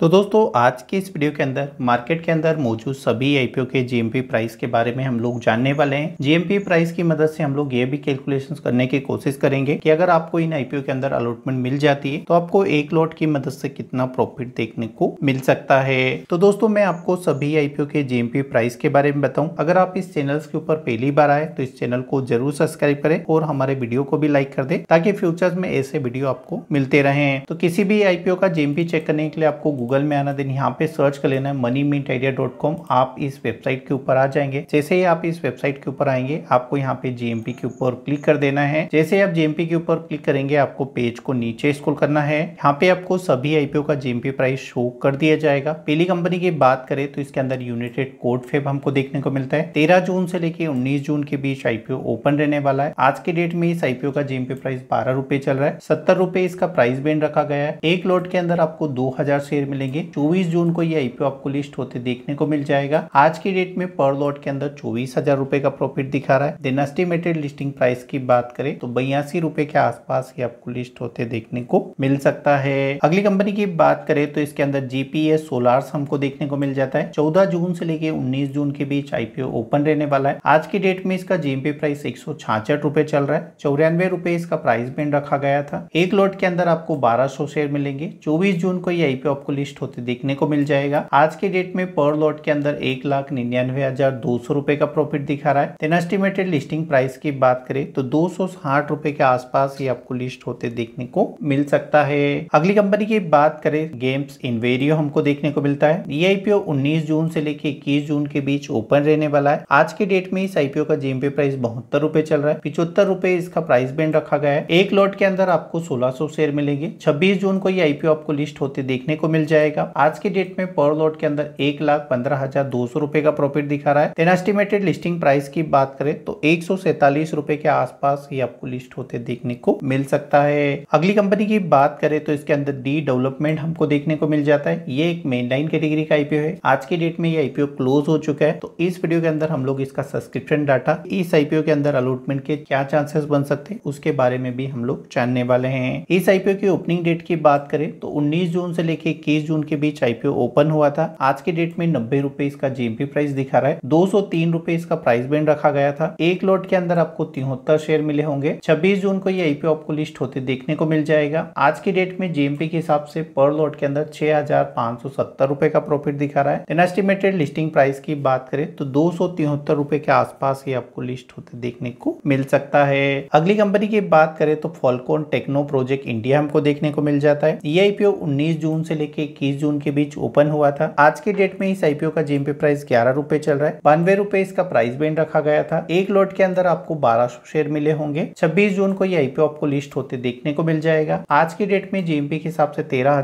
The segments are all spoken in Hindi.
तो दोस्तों आज के इस वीडियो के अंदर मार्केट के अंदर मौजूद सभी आईपीओ के जीएमपी प्राइस के बारे में हम लोग जानने वाले हैं जीएमपी प्राइस की मदद से हम लोग ये भी कैलकुलेशंस करने की कोशिश करेंगे कि अगर आपको इन आईपीओ के अंदर अलॉटमेंट मिल जाती है तो आपको एक लॉट की मदद से कितना प्रॉफिट देखने को मिल सकता है तो दोस्तों मैं आपको सभी आईपीओ के जीएमपी प्राइस के बारे में बताऊँ अगर आप इस चैनल के ऊपर पहली बार आए तो इस चैनल को जरूर सब्सक्राइब करें और हमारे वीडियो को भी लाइक कर दे ताकि फ्यूचर में ऐसे वीडियो आपको मिलते रहे तो किसी भी आईपीओ का जीएमपी चेक करने के लिए आपको गूगल में आना देन यहाँ पे सर्च कर लेना है money mint idea dot com आप इस वेबसाइट के ऊपर आ जाएंगे जैसे ही आप इस वेबसाइट के ऊपर आएंगे आपको यहाँ पे जीएमपी के ऊपर क्लिक कर देना है जैसे ही आप जीएमपी के ऊपर क्लिक करेंगे आपको पेज को नीचे स्कूल करना है यहाँ पे आपको सभी आईपीओ का जीएमपी प्राइस शो कर दिया जाएगा पहली कंपनी की बात करें तो इसके अंदर यूनाइटेड कोड फेब हमको देखने को मिलता है तेरह जून से लेकर उन्नीस जून के बीच आईपीओ ओपन रहने वाला है आज के डेट में इस आईपीओ का जीएमपी प्राइस बारह रुपए चल रहा है सत्तर रुपए इसका प्राइस बैंड रखा गया है एक लॉट के अंदर आपको दो हजार शेयर मिलेंगे 24 जून को ये आईपीओ आपको लिस्ट होते देखने को मिल जाएगा आज की डेट में पर लॉट के अंदर चौबीस हजार रूपए का प्रॉफिट दिखा रहा है देन एस्टिमेटेड लिस्टिंग प्राइस की बात करें तो बयासी रूपए के आसपास ये आपको लिस्ट होते देखने को मिल सकता है अगली कंपनी की बात करें तो इसके अंदर जीपीएस सोलार्स हमको देखने को मिल जाता है चौदह जून से लेके उन्नीस जून के बीच आईपीओ ओपन रहने वाला है आज की डेट में इसका जीएमपी प्राइस एक रुपए चल रहा है चौरानवे रुपए इसका प्राइस बैंड रखा गया था एक लॉट के अंदर आपको बारह शेयर मिलेंगे चौबीस जून को ये आईपीओ आपको लिस्ट होते देखने को मिल जाएगा आज के डेट में पर लॉट के अंदर एक लाख निन्यानवे हजार दो सौ रूपए का प्रॉफिट दिखा रहा है देन एस्टिमेटेड लिस्टिंग प्राइस की बात करें तो दो सौ साठ रूपए के आसपास ये आपको लिस्ट होते देखने को मिल सकता है अगली कंपनी की बात करें गेम्स इनवेरियो हमको देखने को मिलता है ये आईपीओ उन्नीस जून से लेकर इक्कीस जून के बीच ओपन रहने वाला है आज के डेट में इस आईपीओ का जीएमपी प्राइस बहत्तर रूपए चल रहा है पिछहत्तर रूपए इसका प्राइस बैंड रखा गया है एक लॉट के अंदर आपको सोलह शेयर मिलेंगे छब्बीस जून को ये आईपीओ आपको लिस्ट होते देखने को मिल जाए जाएगा आज के डेट में पर लॉट के अंदर एक लाख पंद्रह हजार दो सौ रुपए का प्रॉफिट दिखा रहा है देन एस्टिमेटेड लिस्टिंग प्राइस की बात करें तो एक सौ सैतालीस रुपए के आसपास ही आपको लिस्ट होते देखने को मिल सकता है अगली कंपनी की बात करें तो इसके अंदर डी डेवलपमेंट हमको देखने को मिल जाता है ये एक मेन लाइन कैटेगरी का आईपीओ है आज के डेट में ये आईपीओ क्लोज हो चुका है तो इस वीडियो के अंदर हम लोग इसका सब्सक्रिप्शन डाटा इस आईपीओ के अंदर अलॉटमेंट के क्या चांसेस बन सकते हैं उसके बारे में भी हम लोग जानने वाले हैं इस आईपीओ की ओपनिंग डेट की बात करें तो 19 जून से लेकर इक्कीस तेईस जून के बीच आईपीओ ओपन हुआ था आज के डेट में नब्बे रूपए इसका जीएमपी प्राइस दिखा रहा है दो सौ तीन रूपए इसका प्राइस बैंड रखा गया था एक लॉट के अंदर आपको तिहत्तर शेयर मिले होंगे छब्बीस जून को ये आईपीओ आपको लिस्ट होते देखने को मिल जाएगा आज के डेट में जीएमपी के हिसाब से पर लॉट के अंदर छह हजार का प्रॉफिट दिखा रहा है एस्टिमेटेड लिस्टिंग प्राइस की बात करें तो दो सौ के आसपास ये आपको लिस्ट होते देखने को मिल सकता है अगली कंपनी की बात करें तो फॉलकोन टेक्नो प्रोजेक्ट इंडिया हमको देखने को मिल जाता है ये आईपीओ 19 जून से लेके इक्कीस जून के बीच ओपन हुआ था आज के डेट में इस आईपीओ का जीएमपी प्राइस ग्यारह रूपए चल रहा है बानवे रूपए इसका प्राइस बैंड रखा गया था एक लॉट के अंदर आपको सौ शेयर मिले होंगे छब्बीस जून को ये आईपीओ आपको लिस्ट होते देखने को मिल जाएगा आज के डेट में जीएमपी के हिसाब से तेरह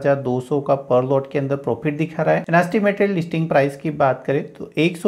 का पर लॉट के अंदर प्रॉफिट दिखा रहा है एस्टिमेटेड लिस्टिंग प्राइस की बात करें तो एक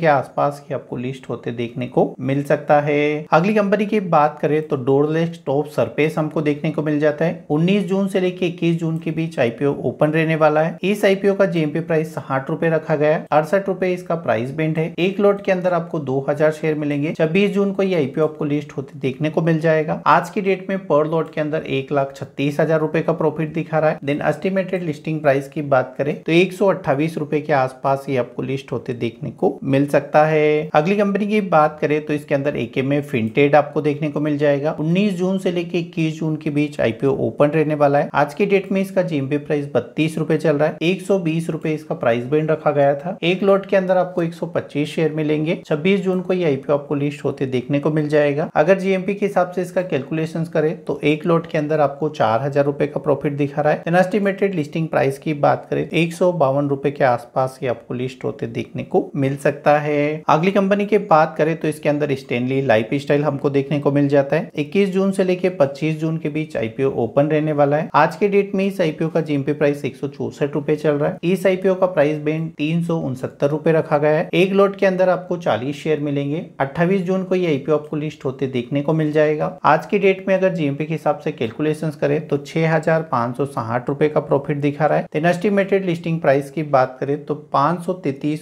के आसपास की आपको लिस्ट होते देखने को मिल सकता है अगली कंपनी की बात करें तो डोरलेस टॉप सरपेस हमको देखने को मिल जाता है उन्नीस जून से लेकर इक्कीस जून के बीच आईपीओ ओपन रहने होने वाला है इस आईपीओ का जीएमपी प्राइस साठ रूपए रखा गया है अड़सठ रूपए इसका प्राइस बैंड है एक लोट के अंदर आपको दो हजार शेयर मिलेंगे छब्बीस जून को ये आईपीओ आपको लिस्ट होते देखने को मिल जाएगा आज की डेट में पर लोट के अंदर एक लाख छत्तीस हजार रूपए का प्रॉफिट दिखा रहा है देन एस्टिमेटेड लिस्टिंग प्राइस की बात करें तो एक सौ के आसपास ये आपको लिस्ट होते देखने को मिल सकता है अगली कंपनी की बात करें तो इसके अंदर एक एम फिंटेड आपको देखने को मिल जाएगा उन्नीस जून से लेकर इक्कीस जून के बीच आईपीओ ओपन रहने वाला है आज के डेट में इसका जीएमपी प्राइस बत्तीस रुपए चल रहा है एक सौ बीस रुपए इसका प्राइस बैंड रखा गया था एक लॉट के अंदर आपको एक सौ पच्चीस शेयर मिलेंगे छब्बीस जून को ये आईपीओ आपको लिस्ट होते देखने को मिल जाएगा अगर जीएमपी के हिसाब से इसका कैलकुलेशन करे तो एक लॉट के अंदर आपको चार हजार रुपए का प्रॉफिट दिखा रहा है एस्टिमेटेड लिस्टिंग प्राइस की बात करें एक सौ बावन रुपए के आसपास ये आपको लिस्ट होते देखने को मिल सकता है अगली कंपनी की बात करें तो इसके अंदर स्टेनली लाइफ स्टाइल हमको देखने को मिल जाता है इक्कीस जून से लेकर पच्चीस जून के बीच आईपीओ ओपन रहने वाला है आज के डेट में इस आईपीओ का जीएमपी प्राइस एक सौ चल रहा है इस आईपीओ का प्राइस बैंड तीन सौ रखा गया है एक लोट के अंदर आपको चालीस शेयर मिलेंगे अट्ठावीस जून को ये आईपीओ आपको लिस्ट होते देखने को मिल जाएगा आज की डेट में अगर जीएमपी के हिसाब से कैलकुलेशन करें तो छह रुपए का प्रॉफिट दिखा रहा है देन एस्टिमेटेड लिस्टिंग प्राइस की बात करें तो पांच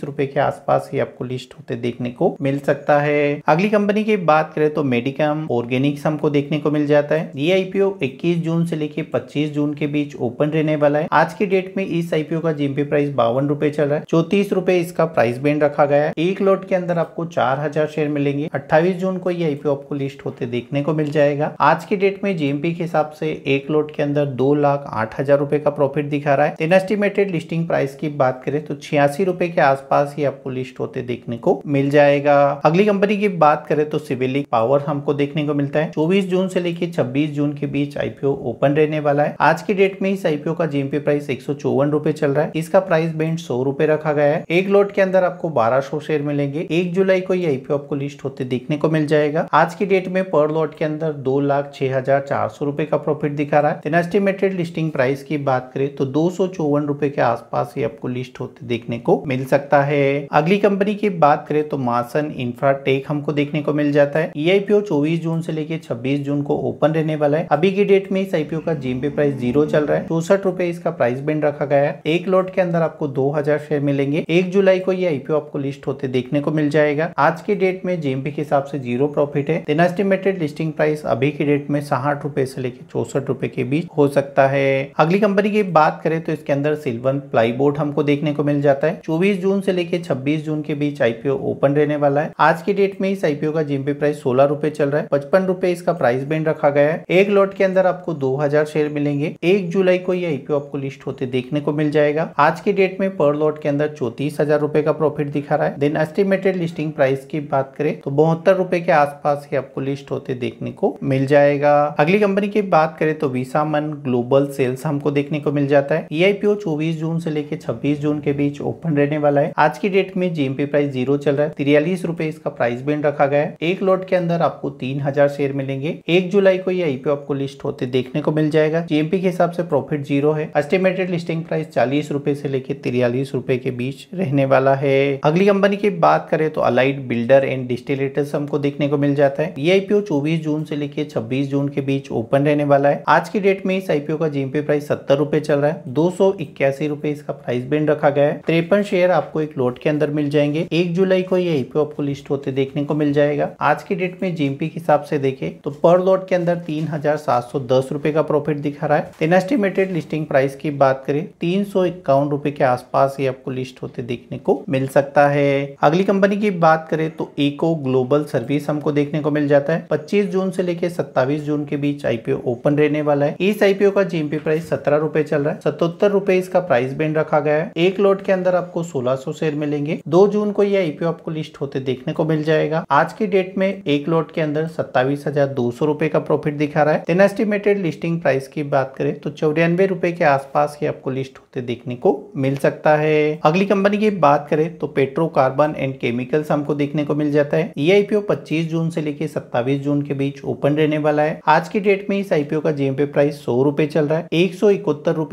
रुपए के आसपास ही आपको लिस्ट होते देखने को मिल सकता है अगली कंपनी की बात करें तो मेडिकम ऑर्गेनिक्स हमको देखने को मिल जाता है ये आईपीओ 21 जून से लेकर 25 जून के बीच ओपन रहने वाला है आज की डेट में इस आईपीओ का जीएमपी प्राइस बावन रूपए चल रहा है चौतीस रूपए इसका प्राइस बैंड रखा गया है एक लॉट के अंदर आपको चार हजार शेयर मिलेंगे अट्ठाईस जून को ये आईपीओ आपको लिस्ट होते देखने को मिल जाएगा आज की डेट में जीएमपी के हिसाब से एक लॉट के अंदर दो लाख आठ हजार रूपए का प्रॉफिट दिखा रहा है इनएस्टिमेटेड लिस्टिंग प्राइस की बात करें तो छियासी रूपए के आसपास ही आपको लिस्ट होते देखने को मिल जाएगा अगली कंपनी की बात करें तो सिविलिक पावर हमको देखने को मिलता है चौबीस जून से लेकर छब्बीस जून के बीच आईपीओ ओपन रहने वाला है आज की डेट में इस आईपीओ का जीएमपी प्राइस एक एक चल रहा है इसका प्राइस बैंड सौ रुपए रखा गया है एक लोट के अंदर आपको बारह शेयर मिलेंगे एक जुलाई को ये आईपीओ आपको लिस्ट होते देखने को मिल जाएगा आज की डेट में पर लॉट के अंदर दो लाख छह हजार चार सौ रूपए का प्रॉफिट दिखा रहा है एस्टिमेटेड लिस्टिंग प्राइस की बात करें तो दो सौ चौवन रूपए के आसपास ये आपको लिस्ट होते देखने को मिल सकता है अगली कंपनी की बात करें तो मासन इंफ्राटेक हमको देखने को मिल जाता है ये आईपीओ चौबीस जून से लेकर छब्बीस जून को ओपन रहने वाला है अभी की डेट में इस आईपीओ का जीएमपी प्राइस जीरो चल रहा है चौसठ रुपए इसका प्राइस बिन रखा गया है एक लॉट के अंदर आपको 2000 शेयर मिलेंगे एक जुलाई को ये आईपीओ आपको लिस्ट होते देखने को मिल जाएगा आज के डेट में जेएमपी के हिसाब से जीरो प्रॉफिट है देन एस्टिमेटेड लिस्टिंग प्राइस अभी के डेट में साठ रुपए से लेकर चौसठ रुपए के बीच हो सकता है अगली कंपनी की बात करें तो इसके अंदर सिल्वन बोर्ड हमको देखने को मिल जाता है चौबीस जून से लेकर छब्बीस जून के बीच आईपीओ ओपन रहने वाला है आज के डेट में इस आईपीओ का जेएमपी प्राइस सोलह रूपए चल रहा है पचपन रूपए इसका प्राइस बैंड रखा गया है एक लॉट के अंदर आपको दो हजार शेयर मिलेंगे एक जुलाई को ये आईपीओ आपको लिस्ट होते होते देखने को मिल जाएगा आज की डेट में पर लॉट के अंदर चौतीस हजार का प्रॉफिट दिखा रहा है देन एस्टिमेटेड लिस्टिंग प्राइस की बात करें तो बहत्तर रुपए के आसपास ही आपको लिस्ट होते देखने को मिल जाएगा अगली कंपनी की बात करें तो वीसा मन ग्लोबल सेल्स हमको देखने को मिल जाता है ई e आई जून से लेकर छब्बीस जून के बीच ओपन रहने वाला है आज की डेट में जीएमपी प्राइस जीरो चल रहा है तिरयालीस रूपए इसका प्राइस बैंड रखा गया है एक लॉट के अंदर आपको तीन हजार शेयर मिलेंगे एक जुलाई को ये आईपीओ आपको लिस्ट होते देखने को मिल जाएगा जीएमपी के हिसाब से प्रॉफिट जीरो है एस्टिमेटेड लिस्टिंग प्राइस चालीस रुपए से लेकर तिरयालीस रुपए के बीच रहने वाला है अगली कंपनी की बात करें तो अलाइट बिल्डर एंड डिस्टिलेटर्स हमको देखने को मिल जाता है ये आईपीओ चौबीस जून से लेकर छब्बीस जून के बीच ओपन रहने वाला है आज की डेट में इस आईपीओ का जीएमपी प्राइस सत्तर रुपए चल रहा है दो सौ इक्यासी इसका प्राइस बैंड रखा गया है तिरपन शेयर आपको एक लोट के अंदर मिल जाएंगे एक जुलाई को ये आईपीओ आपको लिस्ट होते देखने को मिल जाएगा आज की डेट में जीएमपी के हिसाब से देखे तो पर लोट के अंदर तीन हजार सात सौ दस का प्रॉफिट दिखा रहा है एस्टिमेटेड लिस्टिंग प्राइस की बात करें तीन सौ इक्यावन रुपए के आसपास ये आपको लिस्ट होते देखने को मिल सकता है अगली कंपनी की बात करें तो इको ग्लोबल सर्विस हमको देखने को मिल जाता है पच्चीस जून से लेकर सत्तावीस जून के बीच आईपीओ ओपन रहने वाला है इस आईपीओ का जीएमपी प्राइस सत्रह रूपए चल रहा है सतहत्तर रूपए इसका प्राइस बैंड रखा गया है एक लोट के अंदर आपको सोलह सौ शेयर मिलेंगे दो जून को यह आईपीओ आपको लिस्ट होते देखने को मिल जाएगा आज की डेट में एक लोट के अंदर सत्तावीस हजार दो सौ रुपए का प्रॉफिट दिखा रहा है तेन एस्टिमेटेड लिस्टिंग प्राइस की बात करें तो चौरानवे रुपए के आसपास ये आपको लिस्ट होते देखने को मिल सकता है अगली कंपनी की बात करें तो पेट्रो कार्बन एंड केमिकल्स हमको देखने को मिल जाता है ये आईपीओ 25 जून से लेकर 27 जून के बीच ओपन रहने वाला है आज की डेट में इस आईपीओ का जीएमपी प्राइस सौ रूपए चल रहा है एक सौ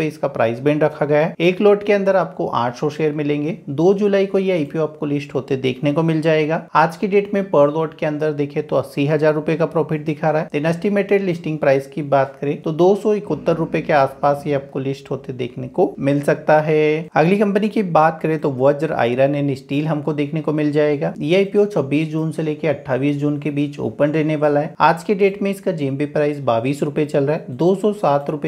इसका प्राइस बैंड रखा गया है एक लोट के अंदर आपको आठ शेयर मिलेंगे दो जुलाई को ये आईपीओ आपको लिस्ट होते देखने को मिल जाएगा आज की डेट में पर लोट के अंदर देखे तो अस्सी हजार रूपए का प्रॉफिट दिखा रहा है एस्टिमेटेड लिस्टिंग प्राइस की बात करें तो दो सौ इकहत्तर रूपए के आसपास ये आपको लिस्ट होते देखने को मिल सकता है अगली कंपनी की बात करें तो वज्र आयरन एंड स्टील हमको देखने को मिल जाएगा ये आईपीओ छब्बीस जून से लेकर अट्ठाईस जून के बीच ओपन रहने वाला है आज के डेट में इसका जीएमबी प्राइस बाईस रूपए चल रहा है दो सौ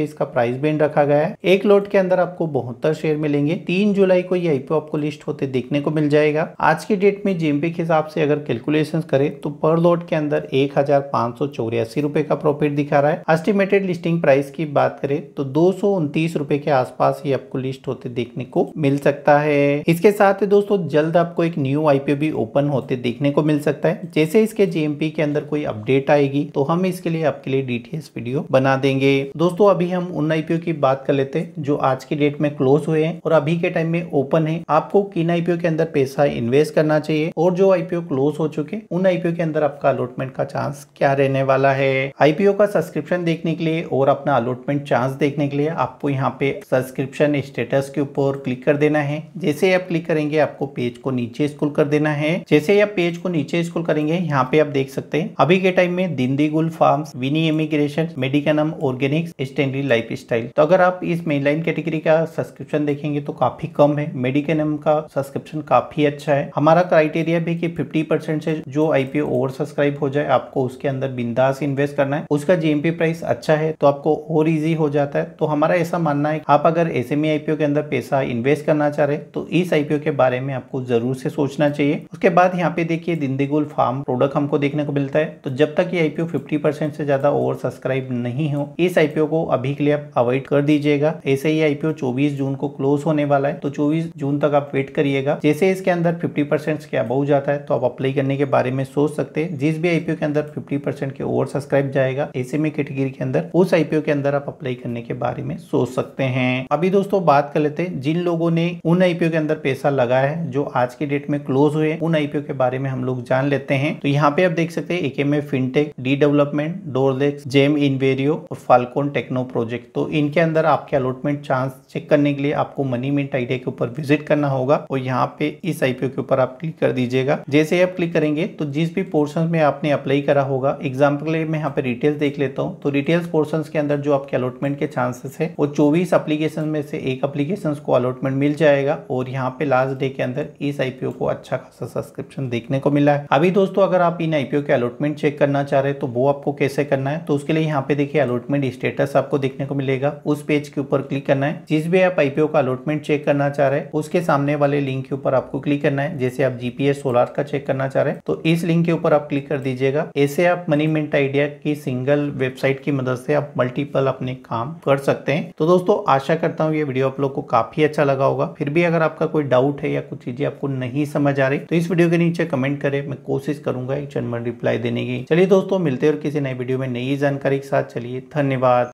इसका प्राइस बैंड रखा गया है एक लोट के अंदर आपको बहत्तर शेयर मिलेंगे तीन जुलाई को ये आईपीओ आपको लिस्ट होते देखने को मिल जाएगा आज के डेट में जीएमपी के हिसाब से अगर कैलकुलेशन करें तो पर लोट के अंदर एक हजार पांच सौ चौरासी रूपए का प्रॉफिट दिखा रहा है एस्टिमेटेड लिस्टिंग प्राइस की बात करें तो दो सौ उनतीस रूपए के आसपास ही आपको लिस्ट होते देखने को मिल सकता है इसके साथ ही दोस्तों जल्द आपको एक न्यू आईपीओ भी ओपन होते देखने को मिल सकता है जैसे इसके जेएमपी के अंदर कोई अपडेट आएगी तो हम इसके लिए आपके लिए डीटीएस वीडियो बना देंगे दोस्तों अभी हम उन आईपीओ की बात कर लेते हैं जो आज के डेट में क्लोज हुए हैं और अभी के टाइम में ओपन है आपको किन आईपीओ के अंदर पैसा इन्वेस्ट करना चाहिए और जो आईपीओ क्लोज हो चुके उन आईपीओ के अंदर आपका अलॉटमेंट का चांस क्या रहने वाला है आईपीओ का सब्सक्रिप्शन देखने के लिए और अपना अलॉटमेंट चांस देखने के लिए आपको यहाँ पे सब्सक्रिप्शन स्टेटस के ऊपर क्लिक कर देना है जैसे आप क्लिक करेंगे आपको पेज को नीचे स्कूल कर देना है जैसे आप पेज को नीचे स्कूल करेंगे यहाँ पे आप देख सकते हैं अभी के टाइम में गुल फार्म विनी इमिग्रेशन मेडिकनम ऑर्गेनिक्स स्टैंडर्ड लाइफ स्टाइल तो अगर आप इस मेनलाइन कैटेगरी का सब्सक्रिप्शन देखेंगे तो काफी कम है मेडिकनम का सब्सक्रिप्शन काफी अच्छा है हमारा क्राइटेरिया भी की फिफ्टी से जो आईपीओ ओवर सब्सक्राइब हो जाए आपको उसके अंदर बिंदास इन्वेस्ट करना है उसका जीएमपी प्राइस अच्छा है तो आपको और इजी हो जाता है तो हमारा ऐसा मानना है आप आप अगर एस एम e के अंदर पैसा इन्वेस्ट करना चाह रहे तो इस आईपीओ के बारे में आपको जरूर से सोचना चाहिए उसके बाद यहाँ पे देखिए दिंदीगुल फार्म प्रोडक्ट हमको देखने को मिलता है तो जब तक ये आईपीओ 50% से ज्यादा ओवर सब्सक्राइब नहीं हो इस आईपीओ को अभी के लिए आप अवॉइड कर दीजिएगा ऐसे ही आईपीओ चौबीस जून को क्लोज होने वाला है तो चौबीस जून तक आप वेट करिएगा जैसे इसके अंदर फिफ्टी परसेंट के जाता है तो आप अप्लाई करने के बारे में सोच सकते हैं जिस भी आईपीओ के अंदर फिफ्टी परसेंट के ओवर सब्सक्राइब जाएगा ऐसे में कैटेगरी के अंदर उस आईपीओ के अंदर आप अप्लाई करने के बारे में सोच सकते हैं हैं अभी दोस्तों बात कर लेते हैं जिन लोगों ने उन आईपीओ के अंदर पैसा लगाया है जो आज के डेट में क्लोज हुए उन आईपीओ के बारे में हम लोग जान लेते हैं तो यहाँ पे आप देख सकते हैं एके में फिनटेक डी डेवलपमेंट डोरलेक्स जेम इनवेरियो और फाल्कोन टेक्नो प्रोजेक्ट तो इनके अंदर आपके अलॉटमेंट चांस चेक करने के लिए आपको मनी मिनट आईडिया के ऊपर विजिट करना होगा और यहाँ पे इस आईपीओ के ऊपर आप क्लिक कर दीजिएगा जैसे आप क्लिक करेंगे तो जिस भी पोर्सन में आपने अप्लाई करा होगा एग्जाम्पल के लिए मैं यहाँ पे रिटेल्स देख लेता हूँ तो रिटेल्स पोर्सन के अंदर जो आपके अलॉटमेंट के चांसेस है वो चौबीस अप्लीकेशन एप्लीकेशन में से एक एप्लीकेशन को अलॉटमेंट मिल जाएगा और यहाँ पे लास्ट डे के अंदर इस आईपीओ को अच्छा खासा सब्सक्रिप्शन देखने को मिला है अभी दोस्तों अगर आप इन आईपीओ के अलॉटमेंट चेक करना चाह रहे हैं तो वो आपको कैसे करना है तो उसके लिए यहाँ पे देखिए अलॉटमेंट स्टेटस आपको देखने को मिलेगा उस पेज के ऊपर क्लिक करना है जिस भी आप आईपीओ का अलॉटमेंट चेक करना चाह रहे हैं उसके सामने वाले लिंक के ऊपर आपको क्लिक करना है जैसे आप जीपीएस सोलार का चेक करना चाह रहे हैं तो इस लिंक के ऊपर आप क्लिक कर दीजिएगा ऐसे आप मनी मिनट आइडिया की सिंगल वेबसाइट की मदद से आप मल्टीपल अपने काम कर सकते हैं तो दोस्तों आशा आशा करता हूँ ये वीडियो आप लोग को काफ़ी अच्छा लगा होगा फिर भी अगर आपका कोई डाउट है या कुछ चीज़ें आपको नहीं समझ आ रही तो इस वीडियो के नीचे कमेंट करें मैं कोशिश करूंगा एक चनमन रिप्लाई देने की चलिए दोस्तों मिलते हैं और किसी नए वीडियो में नई जानकारी के साथ चलिए धन्यवाद